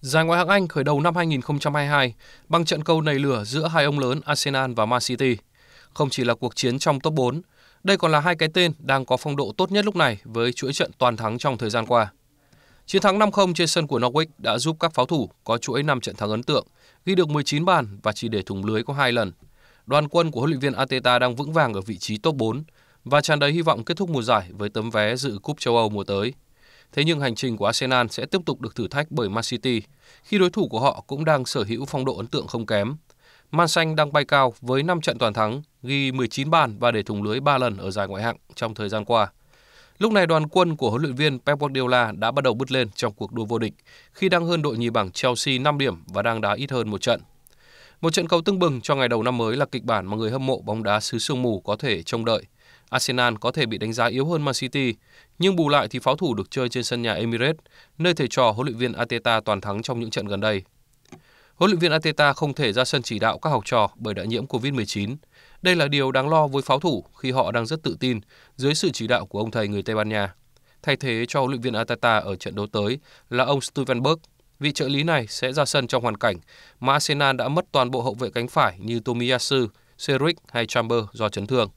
Giải Ngoại hạng Anh khởi đầu năm 2022 bằng trận cầu nảy lửa giữa hai ông lớn Arsenal và Man City. Không chỉ là cuộc chiến trong top 4, đây còn là hai cái tên đang có phong độ tốt nhất lúc này với chuỗi trận toàn thắng trong thời gian qua. Chiến thắng 5-0 trên sân của Norwich đã giúp các pháo thủ có chuỗi 5 trận thắng ấn tượng, ghi được 19 bàn và chỉ để thủng lưới có 2 lần. Đoàn quân của huấn luyện viên Ateta đang vững vàng ở vị trí top 4 và tràn đầy hy vọng kết thúc mùa giải với tấm vé dự cúp châu Âu mùa tới. Thế nhưng hành trình của Arsenal sẽ tiếp tục được thử thách bởi Man City, khi đối thủ của họ cũng đang sở hữu phong độ ấn tượng không kém. Man Xanh đang bay cao với 5 trận toàn thắng, ghi 19 bàn và để thủng lưới 3 lần ở giải ngoại hạng trong thời gian qua. Lúc này đoàn quân của huấn luyện viên Pep Guardiola đã bắt đầu bứt lên trong cuộc đua vô địch khi đang hơn đội nhì bảng Chelsea 5 điểm và đang đá ít hơn một trận. Một trận cầu tưng bừng cho ngày đầu năm mới là kịch bản mà người hâm mộ bóng đá xứ sương mù có thể trông đợi. Arsenal có thể bị đánh giá yếu hơn Man City, nhưng bù lại thì pháo thủ được chơi trên sân nhà Emirates, nơi thầy trò huấn luyện viên Ateta toàn thắng trong những trận gần đây. Huấn luyện viên Ateta không thể ra sân chỉ đạo các học trò bởi đã nhiễm COVID-19. Đây là điều đáng lo với pháo thủ khi họ đang rất tự tin dưới sự chỉ đạo của ông thầy người Tây Ban Nha. Thay thế cho huấn luyện viên Ateta ở trận đấu tới là ông Steven Stuvenberg. Vị trợ lý này sẽ ra sân trong hoàn cảnh mà Arsenal đã mất toàn bộ hậu vệ cánh phải như Tomiyasu, Cedric hay Chamber do chấn thương.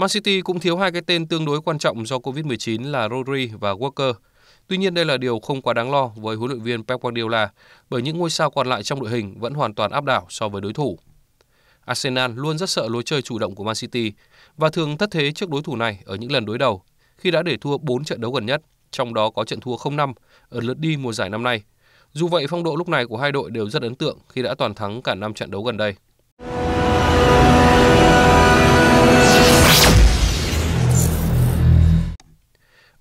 Man City cũng thiếu hai cái tên tương đối quan trọng do Covid-19 là Rodri và Walker. Tuy nhiên đây là điều không quá đáng lo với huấn luyện viên Pep Guardiola bởi những ngôi sao còn lại trong đội hình vẫn hoàn toàn áp đảo so với đối thủ. Arsenal luôn rất sợ lối chơi chủ động của Man City và thường thất thế trước đối thủ này ở những lần đối đầu khi đã để thua 4 trận đấu gần nhất, trong đó có trận thua 0-5 ở lượt đi mùa giải năm nay. Dù vậy, phong độ lúc này của hai đội đều rất ấn tượng khi đã toàn thắng cả 5 trận đấu gần đây.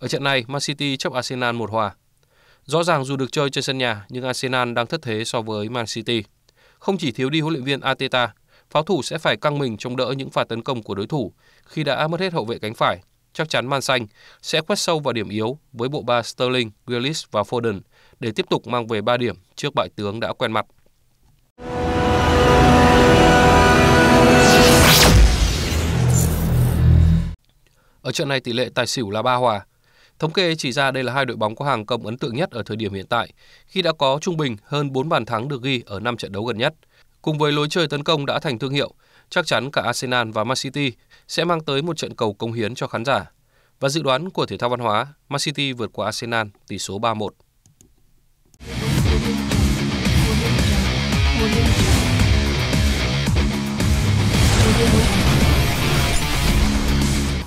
trận này, Man City chấp Arsenal một hòa. Rõ ràng dù được chơi trên sân nhà, nhưng Arsenal đang thất thế so với Man City. Không chỉ thiếu đi huấn luyện viên Arteta, pháo thủ sẽ phải căng mình chống đỡ những pha tấn công của đối thủ khi đã mất hết hậu vệ cánh phải. Chắc chắn Man Xanh sẽ quét sâu vào điểm yếu với bộ ba Sterling, Grealish và Foden để tiếp tục mang về 3 điểm trước bại tướng đã quen mặt. Ở trận này tỷ lệ tài xỉu là 3 hòa, Thống kê chỉ ra đây là hai đội bóng có hàng công ấn tượng nhất ở thời điểm hiện tại, khi đã có trung bình hơn 4 bàn thắng được ghi ở 5 trận đấu gần nhất. Cùng với lối chơi tấn công đã thành thương hiệu, chắc chắn cả Arsenal và Man City sẽ mang tới một trận cầu công hiến cho khán giả. Và dự đoán của thể thao văn hóa, Man City vượt qua Arsenal tỷ số 3-1.